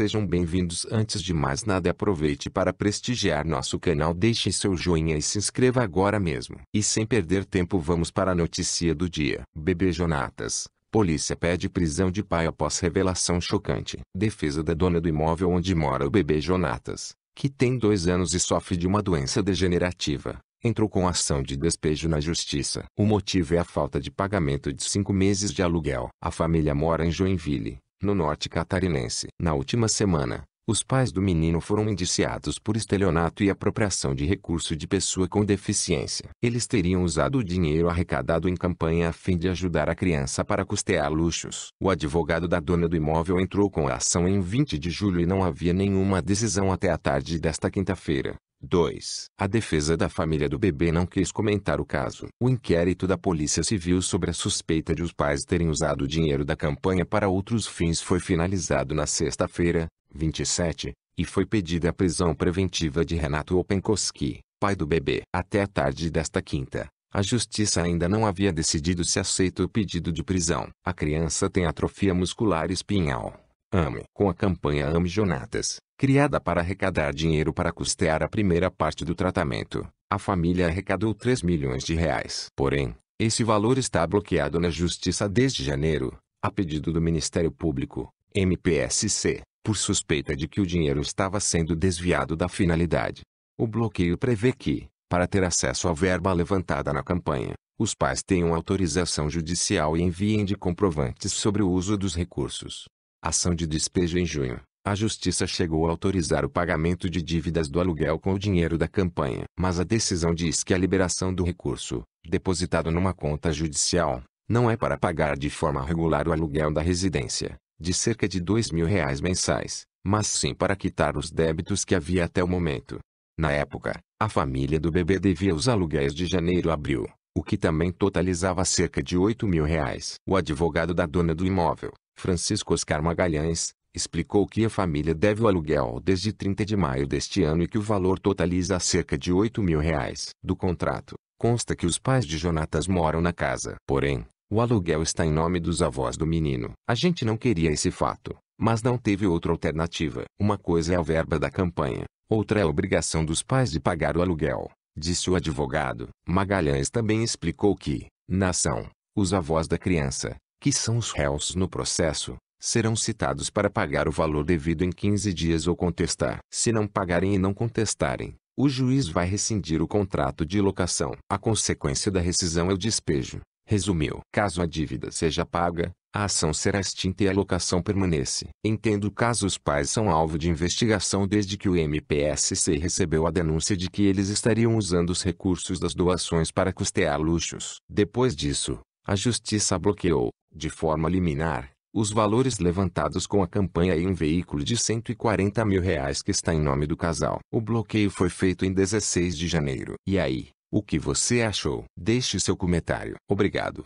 sejam bem-vindos. Antes de mais nada, aproveite para prestigiar nosso canal, deixe seu joinha e se inscreva agora mesmo. E sem perder tempo, vamos para a notícia do dia. Bebê Jonatas. Polícia pede prisão de pai após revelação chocante. Defesa da dona do imóvel onde mora o bebê Jonatas, que tem dois anos e sofre de uma doença degenerativa, entrou com ação de despejo na justiça. O motivo é a falta de pagamento de cinco meses de aluguel. A família mora em Joinville no norte catarinense. Na última semana, os pais do menino foram indiciados por estelionato e apropriação de recurso de pessoa com deficiência. Eles teriam usado o dinheiro arrecadado em campanha a fim de ajudar a criança para custear luxos. O advogado da dona do imóvel entrou com a ação em 20 de julho e não havia nenhuma decisão até a tarde desta quinta-feira. 2. A defesa da família do bebê não quis comentar o caso. O inquérito da Polícia Civil sobre a suspeita de os pais terem usado o dinheiro da campanha para outros fins foi finalizado na sexta-feira, 27, e foi pedida a prisão preventiva de Renato Openkoski, pai do bebê. Até a tarde desta quinta, a justiça ainda não havia decidido se aceita o pedido de prisão. A criança tem atrofia muscular espinhal. AME. Com a campanha AME Jonatas, criada para arrecadar dinheiro para custear a primeira parte do tratamento. A família arrecadou 3 milhões de reais. Porém, esse valor está bloqueado na justiça desde janeiro, a pedido do Ministério Público, MPSC, por suspeita de que o dinheiro estava sendo desviado da finalidade. O bloqueio prevê que, para ter acesso à verba levantada na campanha, os pais tenham autorização judicial e enviem de comprovantes sobre o uso dos recursos. Ação de despejo em junho. A justiça chegou a autorizar o pagamento de dívidas do aluguel com o dinheiro da campanha. Mas a decisão diz que a liberação do recurso, depositado numa conta judicial, não é para pagar de forma regular o aluguel da residência, de cerca de dois mil reais mensais, mas sim para quitar os débitos que havia até o momento. Na época, a família do bebê devia os aluguéis de janeiro a abril, o que também totalizava cerca de oito mil reais. O advogado da dona do imóvel, Francisco Oscar Magalhães, explicou que a família deve o aluguel desde 30 de maio deste ano e que o valor totaliza cerca de 8 mil reais. Do contrato, consta que os pais de Jonatas moram na casa. Porém, o aluguel está em nome dos avós do menino. A gente não queria esse fato, mas não teve outra alternativa. Uma coisa é a verba da campanha, outra é a obrigação dos pais de pagar o aluguel, disse o advogado. Magalhães também explicou que, na ação, os avós da criança, que são os réus no processo, serão citados para pagar o valor devido em 15 dias ou contestar. Se não pagarem e não contestarem, o juiz vai rescindir o contrato de locação. A consequência da rescisão é o despejo. Resumiu. Caso a dívida seja paga, a ação será extinta e a locação permanece. Entendo caso os pais são alvo de investigação desde que o MPSC recebeu a denúncia de que eles estariam usando os recursos das doações para custear luxos. Depois disso, a justiça bloqueou, de forma liminar, os valores levantados com a campanha e um veículo de 140 mil reais que está em nome do casal. O bloqueio foi feito em 16 de janeiro. E aí, o que você achou? Deixe seu comentário. Obrigado.